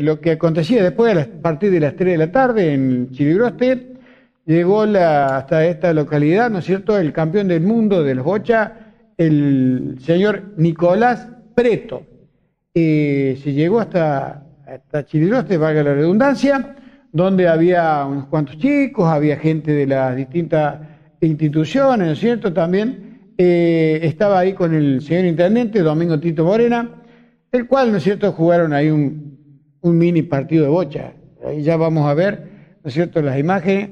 lo que acontecía después, a partir de las 3 de la tarde en Chiligroste, llegó hasta esta localidad, ¿no es cierto?, el campeón del mundo de los bocha, el señor Nicolás Preto. Eh, se llegó hasta, hasta valga la redundancia, donde había unos cuantos chicos, había gente de las distintas instituciones, ¿no es cierto?, también eh, estaba ahí con el señor intendente, Domingo Tito Morena, el cual, ¿no es cierto?, jugaron ahí un un mini partido de bocha. Ahí ya vamos a ver, ¿no es cierto?, las imágenes,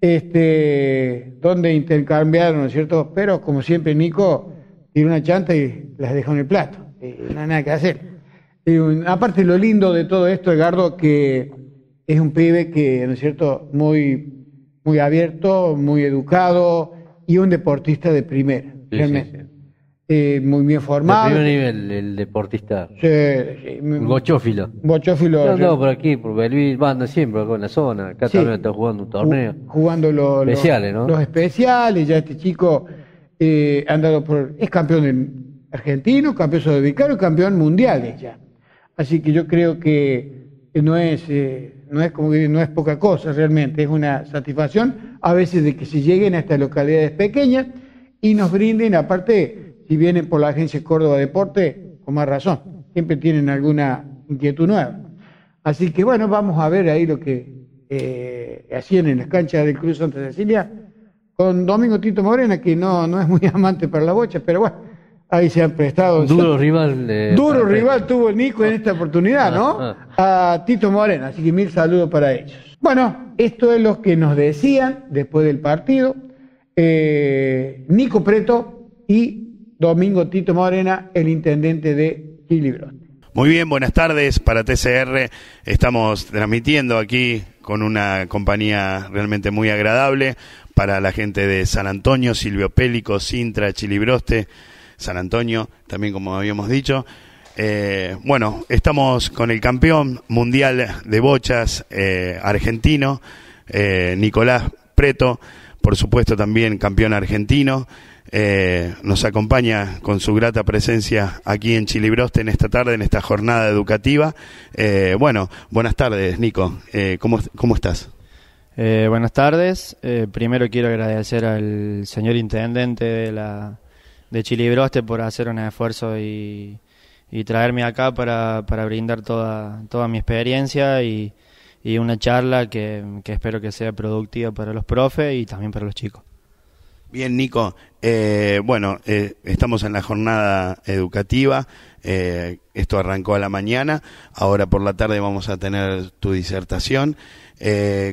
este, donde intercambiaron, ¿no es cierto? Pero como siempre, Nico tiene una chanta y las deja en el plato. No hay nada que hacer. aparte, lo lindo de todo esto, Edgardo, que es un pibe que, ¿no es cierto?, muy, muy abierto, muy educado y un deportista de primera, muy bien formado. nivel, el deportista. Sí, sí. Bochófilo. Bochófilo. No, por aquí, por Luis banda siempre, acá en la zona. Acá también está jugando un torneo. Jugando los especiales, ¿no? Los especiales, ya este chico eh, andado por. Es campeón argentino, campeón sudamericano, campeón mundial ya. Así que yo creo que no es, eh, no es como que no es poca cosa realmente, es una satisfacción a veces de que se lleguen a estas localidades pequeñas y nos brinden, aparte si vienen por la agencia Córdoba Deporte, con más razón, siempre tienen alguna inquietud nueva. Así que bueno, vamos a ver ahí lo que eh, hacían en las canchas del Cruz Santa Cecilia con Domingo Tito Morena, que no, no es muy amante para la bocha, pero bueno, ahí se han prestado. Duro rival. Eh, Duro rival tuvo el Nico en esta oportunidad, ¿no? Ah, ah. A Tito Morena, así que mil saludos para ellos. Bueno, esto es lo que nos decían después del partido. Eh, Nico Preto y Domingo Tito Morena, el intendente de Chilibroste. Muy bien, buenas tardes para TCR. Estamos transmitiendo aquí con una compañía realmente muy agradable para la gente de San Antonio, Silvio Pélico, Sintra, Chilibroste, San Antonio, también como habíamos dicho. Eh, bueno, estamos con el campeón mundial de bochas eh, argentino, eh, Nicolás Preto, por supuesto también campeón argentino. Eh, nos acompaña con su grata presencia aquí en Chilibroste en esta tarde, en esta jornada educativa. Eh, bueno, buenas tardes, Nico. Eh, ¿cómo, estás? buenas tardes. primero quiero agradecer al señor intendente de, la, de Chilibroste por hacer un esfuerzo y, traerme acá para, brindar toda, toda mi experiencia y, una charla que, que espero que sea productiva para los profes y también para los chicos. Bien, Nico. Eh, bueno, eh, estamos en la jornada educativa. Eh, esto arrancó a la mañana. Ahora por la tarde vamos a tener tu disertación.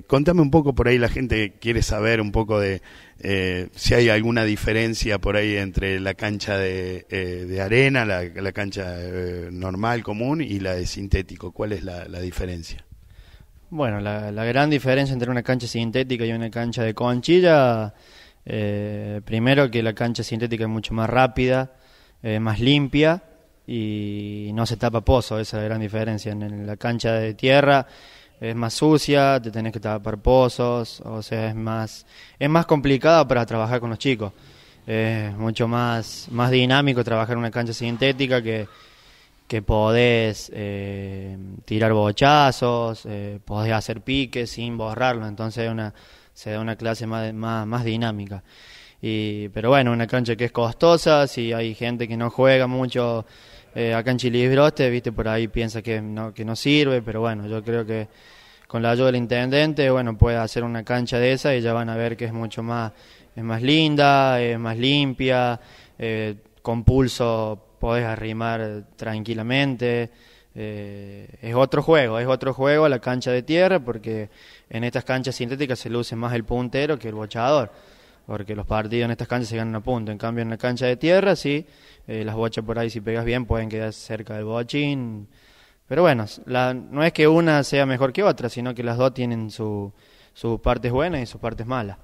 contame un poco por ahí, la gente quiere saber un poco de si hay alguna diferencia por ahí entre la cancha de, arena, la, cancha normal, común y la de sintético. ¿Cuál es la, diferencia? Bueno, la, la gran diferencia entre una cancha sintética y una cancha de conchilla eh, primero que la cancha sintética es mucho más rápida, eh, más limpia y no se tapa pozo, esa es la gran diferencia. En la cancha de tierra es más sucia, te tenés que tapar pozos, o sea, es más, es más complicado para trabajar con los chicos. Es mucho más, más dinámico trabajar en una cancha sintética que, que podés eh, tirar bochazos, podés hacer piques sin borrarlo, entonces una se da una clase más, dinámica. Y, pero bueno, una cancha que es costosa, si hay gente que no juega mucho eh, acá en y viste, por ahí piensa que no, que no sirve, pero bueno, yo creo que con la ayuda del intendente, bueno, puede hacer una cancha de esa y ya van a ver que es mucho más, es más linda, es más limpia, eh, con pulso podés arrimar tranquilamente. Eh, es otro juego, es otro juego la cancha de tierra, porque en estas canchas sintéticas se luce más el puntero que el bochador, porque los partidos en estas canchas se ganan a punto. En cambio, en la cancha de tierra, sí, eh, las bochas por ahí, si pegas bien, pueden quedar cerca del bochín. Pero bueno, no es que una sea mejor que otra, sino que las dos tienen su, sus partes buenas y sus partes malas.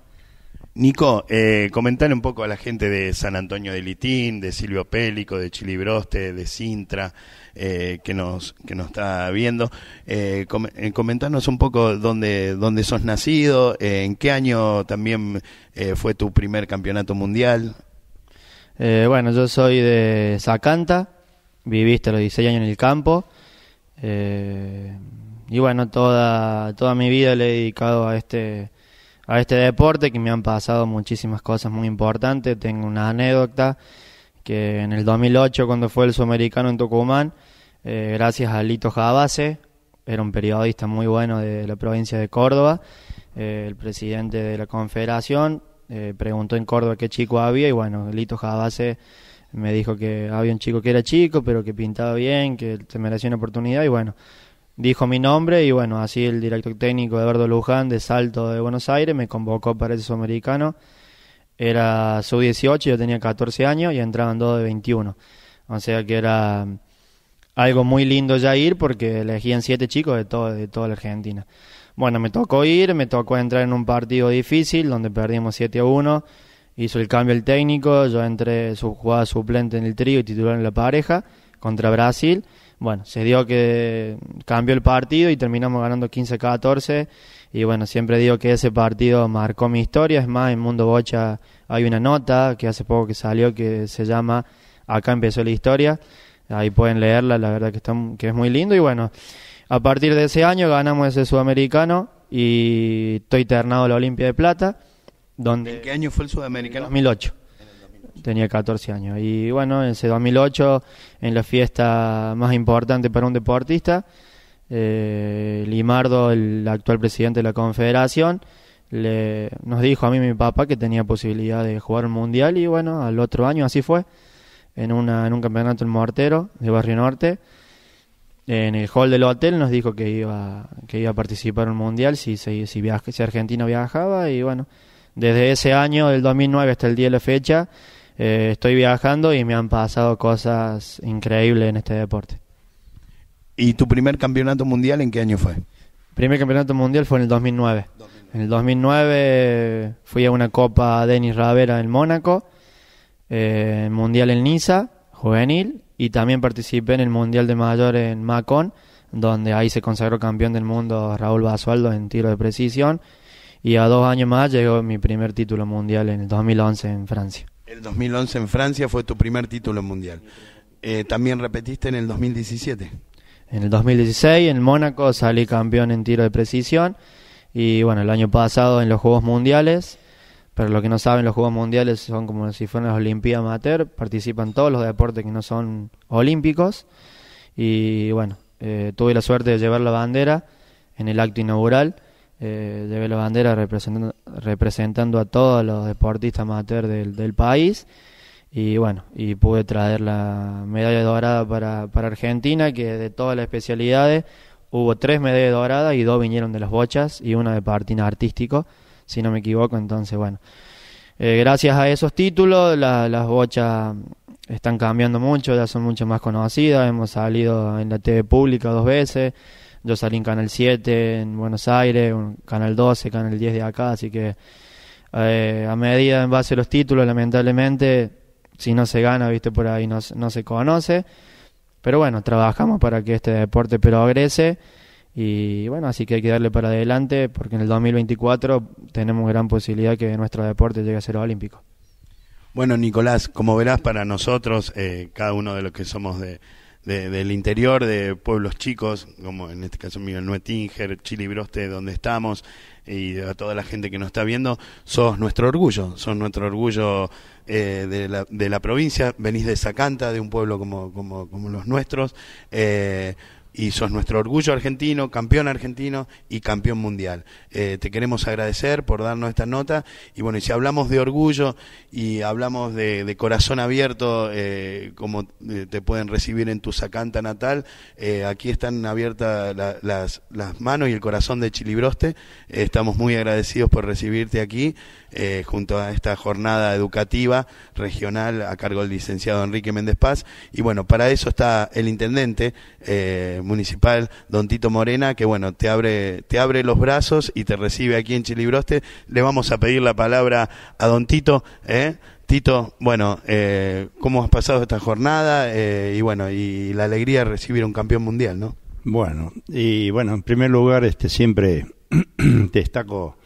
Nico, eh, comentar un poco a la gente de San Antonio de Litín, de Silvio Pélico, de Chilibroste, de Sintra, eh, que, nos, que nos está viendo. Eh, eh comentarnos un poco dónde, dónde sos nacido, eh, en qué año también fue tu primer campeonato mundial. bueno, yo soy de Zacanta, viviste los 16 años en el campo. y bueno, toda, toda mi vida le he dedicado a este a este deporte, que me han pasado muchísimas cosas muy importantes. Tengo una anécdota que en el 2008, cuando fue el Sudamericano en Tucumán, eh, gracias a Lito Jabase, era un periodista muy bueno de la provincia de Córdoba, eh, el presidente de la Confederación, eh, preguntó en Córdoba qué chico había y bueno, Lito Jabase me dijo que había un chico que era chico, pero que pintaba bien, que se merecía una oportunidad y bueno, dijo mi nombre y bueno, así el director técnico Eduardo Luján de Salto de Buenos Aires me convocó para el sudamericano. Era sub-18, yo tenía 14 años y entraban dos de 21. O sea que era algo muy lindo ya ir porque elegían siete chicos de, todo, de toda la Argentina. Bueno, me tocó ir, me tocó entrar en un partido difícil donde perdimos 7 a 1. Hizo el cambio el técnico, yo entré su jugada suplente en el trío y titular en la pareja contra Brasil bueno, se dio que cambió el partido y terminamos ganando 15-14. Y bueno, siempre digo que ese partido marcó mi historia. Es más, en Mundo Bocha hay una nota que hace poco que salió que se llama Acá empezó la historia. Ahí pueden leerla, la verdad que, es muy lindo. Y bueno, a partir de ese año ganamos ese sudamericano y estoy ternado a la Olimpia de Plata. Donde ¿En qué año fue el sudamericano? 2008 tenía 14 años. Y bueno, en ese 2008, en la fiesta más importante para un deportista, eh, Limardo, el actual presidente de la Confederación, le, nos dijo a mí y mi papá que tenía posibilidad de jugar un mundial y bueno, al otro año así fue, en, en un campeonato en Mortero de Barrio Norte. En el hall del hotel nos dijo que iba, que iba a participar en un mundial si, si, si Argentina viajaba y bueno, desde ese año, del 2009 hasta el día de la fecha, eh, estoy viajando y me han pasado cosas increíbles en este deporte. ¿Y tu primer campeonato mundial en qué año fue? Primer campeonato mundial fue en el 2009. En el 2009 fui a una Copa Denis Ravera en Mónaco, eh, Mundial en Niza, juvenil, y también participé en el Mundial de Mayor en Macón, donde ahí se consagró campeón del mundo Raúl Basualdo en tiro de precisión. Y a dos años más llegó mi primer título mundial en el 2011 en Francia. El 2011 en Francia fue tu primer título mundial. Eh, también repetiste en el 2017. En el 2016 en Mónaco salí campeón en tiro de precisión y bueno, el año pasado en los Juegos Mundiales, pero lo que no saben, los Juegos Mundiales son como si fueran las Olimpiadas Amateur, participan todos los deportes que no son olímpicos y bueno, eh, tuve la suerte de llevar la bandera en el acto inaugural eh, llevé la bandera representando, representando a todos los deportistas amateurs del, del, país y bueno, y pude traer la medalla dorada para, para Argentina, que de todas las especialidades hubo tres medallas doradas y dos vinieron de las bochas y una de partida artístico, si no me equivoco, entonces bueno. Eh, gracias a esos títulos la, las bochas están cambiando mucho, ya son mucho más conocidas, hemos salido en la TV pública dos veces yo salí en Canal 7 en Buenos Aires, Canal 12, Canal 10 de acá, así que eh, a medida en base a los títulos, lamentablemente, si no se gana, viste, por ahí no, se conoce. Pero bueno, trabajamos para que este deporte progrese y bueno, así que hay que darle para adelante porque en el 2024 tenemos gran posibilidad que nuestro deporte llegue a ser olímpico. Bueno, Nicolás, como verás, para nosotros, eh, cada uno de los que somos de, del interior, de pueblos chicos, como en este caso Miguel Nuetinger, Chili Broste, donde estamos, y a toda la gente que nos está viendo, sos nuestro orgullo, sos nuestro orgullo eh, de, la, provincia, venís de Zacanta, de un pueblo como, como, como los nuestros. Eh, y sos nuestro orgullo argentino, campeón argentino y campeón mundial. Eh, te queremos agradecer por darnos esta nota y bueno, y si hablamos de orgullo y hablamos de, corazón abierto, eh, como eh, te pueden recibir en tu sacanta natal, aquí están abiertas las, las manos y el corazón de Chilibroste. estamos muy agradecidos por recibirte aquí. Eh, junto a esta jornada educativa regional a cargo del licenciado Enrique Méndez Paz. Y bueno, para eso está el intendente eh, municipal, don Tito Morena, que bueno, te abre, te abre los brazos y te recibe aquí en Chilibroste. Le vamos a pedir la palabra a don Tito. ¿eh? Tito, bueno, eh, ¿cómo has pasado esta jornada? y bueno, y la alegría de recibir un campeón mundial, ¿no? Bueno, y bueno, en primer lugar, este siempre destaco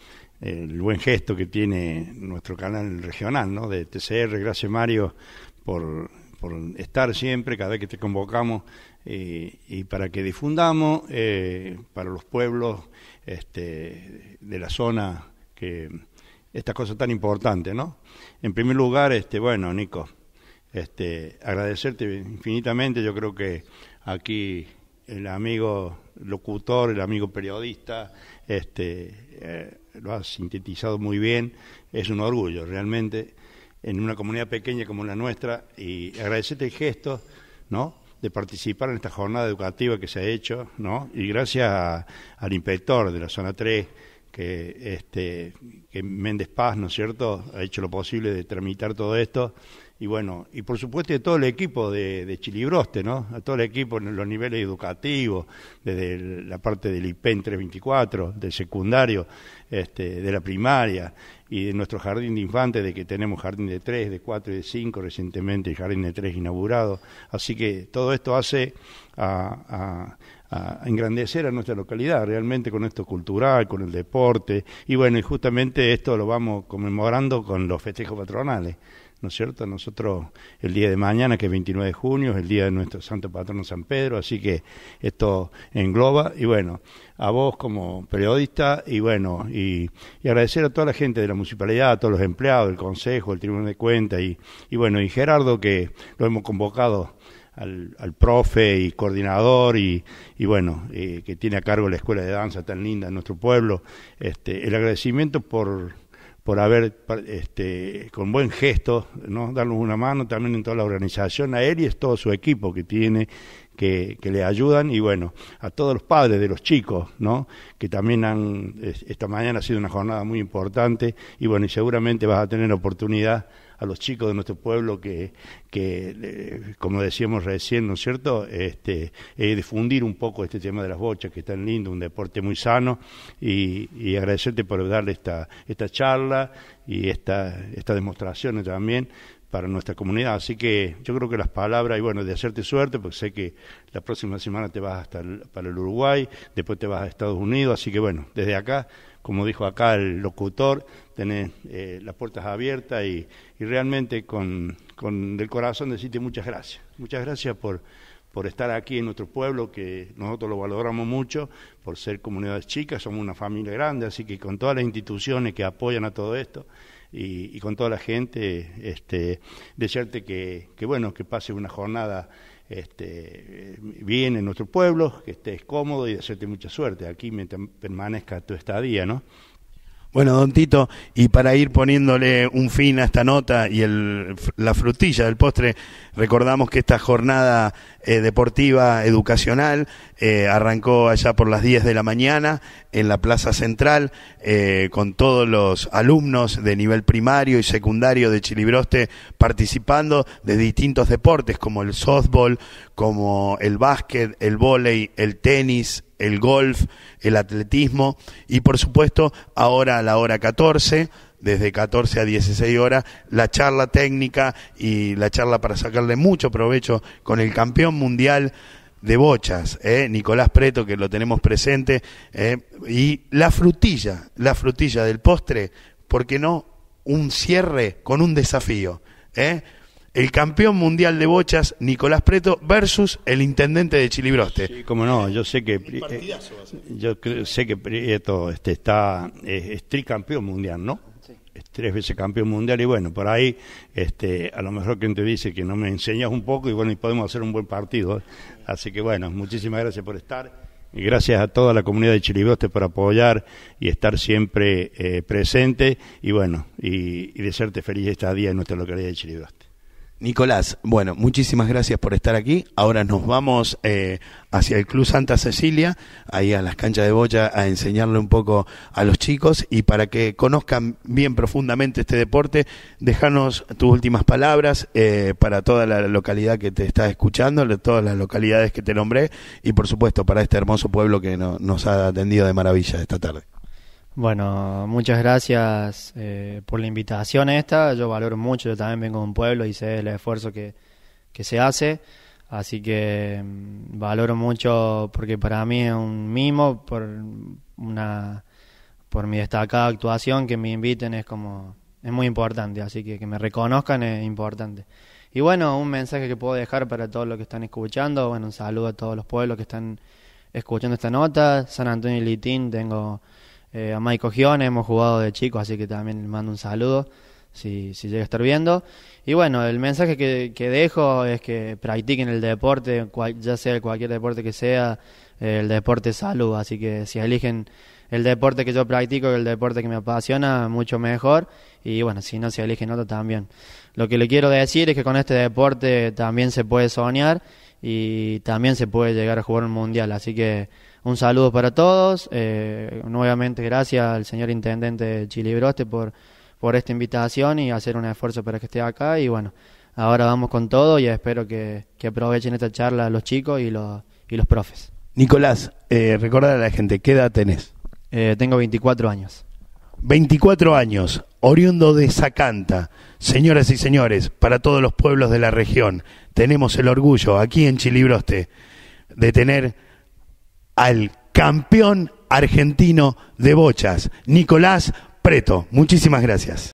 el buen gesto que tiene nuestro canal regional, ¿no? De TCR, gracias Mario por, por estar siempre, cada vez que te convocamos, eh, y para que difundamos eh, para los pueblos este, de la zona que esta cosa tan importante, ¿no? En primer lugar, este, bueno, Nico, este, agradecerte infinitamente, yo creo que aquí el amigo locutor, el amigo periodista, este, eh, lo ha sintetizado muy bien. Es un orgullo, realmente, en una comunidad pequeña como la nuestra, y agradecerte el gesto, ¿no? de participar en esta jornada educativa que se ha hecho, ¿no? Y gracias al inspector de la zona 3, que, este, que Méndez Paz, ¿no es cierto?, ha hecho lo posible de tramitar todo esto. Y bueno, y por supuesto todo el equipo de, Chilibroste, ¿no? A todo el equipo en los niveles educativos, desde la parte del IPEN 324, del secundario, este, de la primaria, y de nuestro jardín de infantes, de que tenemos jardín de 3, de 4 y de 5 recientemente, jardín de 3 inaugurado. Así que todo esto hace a a engrandecer a nuestra localidad realmente con esto cultural, con el deporte y bueno, y justamente esto lo vamos conmemorando con los festejos patronales. ¿no es cierto? Nosotros el día de mañana, que es 29 de junio, es el día de nuestro santo patrono San Pedro, así que esto engloba. Y bueno, a vos como periodista y bueno, y, agradecer a toda la gente de la municipalidad, a todos los empleados, el consejo, el tribunal de cuentas y, y bueno, y Gerardo que lo hemos convocado al, al profe y coordinador y, y bueno, eh, que tiene a cargo la escuela de danza tan linda en nuestro pueblo. Este, el agradecimiento por, por haber, este, con buen gesto, ¿no? darnos una mano también en toda la organización, a él y a todo su equipo que tiene, que, que, le ayudan y bueno, a todos los padres de los chicos, ¿no? Que también han, esta mañana ha sido una jornada muy importante y bueno, y seguramente vas a tener oportunidad a los chicos de nuestro pueblo que, que eh, como decíamos recién, ¿no es cierto?, este, eh, difundir un poco este tema de las bochas, que es tan lindo, un deporte muy sano, y, agradecerte por darle esta, esta charla y esta, estas demostraciones también para nuestra comunidad. Así que yo creo que las palabras, y bueno, de hacerte suerte, porque sé que la próxima semana te vas hasta para el Uruguay, después te vas a Estados Unidos, así que bueno, desde acá como dijo acá el locutor, tenés eh, las puertas abiertas y, y realmente con, con, el corazón decirte muchas gracias. Muchas gracias por, por estar aquí en nuestro pueblo, que nosotros lo valoramos mucho, por ser comunidades chicas, somos una familia grande, así que con todas las instituciones que apoyan a todo esto y, con toda la gente, este, desearte que, que, bueno, que pase una jornada este, bien en nuestro pueblo, que estés cómodo y hacerte mucha suerte. Aquí mientras permanezca tu estadía, ¿no? Bueno, don Tito, y para ir poniéndole un fin a esta nota y la frutilla del postre, recordamos que esta jornada eh, deportiva educacional eh, arrancó allá por las 10 de la mañana en la Plaza Central eh, con todos los alumnos de nivel primario y secundario de Chilibroste participando de distintos deportes como el softball, como el básquet, el vóley, el tenis, el golf, el atletismo y por supuesto ahora a la hora 14 desde 14 a 16 horas, la charla técnica y la charla para sacarle mucho provecho con el campeón mundial de bochas, ¿eh? Nicolás Preto, que lo tenemos presente, ¿eh? y la frutilla, la frutilla del postre, ¿por qué no? Un cierre con un desafío. ¿eh? el campeón mundial de bochas Nicolás Preto versus el intendente de Chilibroste. Sí, como no, yo sé que eh, yo sé que Prieto este, está es, tricampeón mundial, ¿no? Sí. Es tres veces campeón mundial y bueno, por ahí este a lo mejor quien te dice que no me enseñas un poco y bueno, y podemos hacer un buen partido. ¿eh? Así que bueno, muchísimas gracias por estar y gracias a toda la comunidad de Chilibroste por apoyar y estar siempre eh, presente y bueno, y, y desearte feliz este día en nuestra localidad de Chilibroste. Nicolás, bueno, muchísimas gracias por estar aquí. Ahora nos vamos eh, hacia el Club Santa Cecilia, ahí a las canchas de Boya, a enseñarle un poco a los chicos y para que conozcan bien profundamente este deporte, déjanos tus últimas palabras eh, para toda la localidad que te está escuchando, todas las localidades que te nombré y por supuesto para este hermoso pueblo que nos ha atendido de maravilla esta tarde. Bueno, muchas gracias eh, por la invitación esta. Yo valoro mucho, yo también vengo de un pueblo y sé el esfuerzo que, que se hace. Así que mm, valoro mucho porque para mí es un mimo por una por mi destacada actuación que me inviten es como es muy importante, así que que me reconozcan es importante. Y bueno, un mensaje que puedo dejar para todos los que están escuchando, bueno, un saludo a todos los pueblos que están escuchando esta nota, San Antonio y Litín, tengo eh, a Mike Gione, hemos jugado de chicos, así que también le mando un saludo si, si llega a estar viendo. Y bueno, el mensaje que, dejo es que practiquen el deporte, ya sea cualquier deporte que sea, eh, el deporte salud, así que si eligen el deporte que yo practico, el deporte que me apasiona, mucho mejor. Y bueno, si no se eligen otro también. Lo que le quiero decir es que con este deporte también se puede soñar y también se puede llegar a jugar un mundial. Así que un saludo para todos. Eh, nuevamente gracias al señor intendente Chilibroste por, por esta invitación y hacer un esfuerzo para que esté acá. Y bueno, ahora vamos con todo y espero que, aprovechen esta charla los chicos y los, y los profes. Nicolás, eh, recordar a la gente, ¿qué edad tenés? Eh, tengo 24 años. 24 años, oriundo de Zacanta. Señoras y señores, para todos los pueblos de la región, tenemos el orgullo aquí en Chilibroste de tener al campeón argentino de bochas, Nicolás Preto. Muchísimas gracias.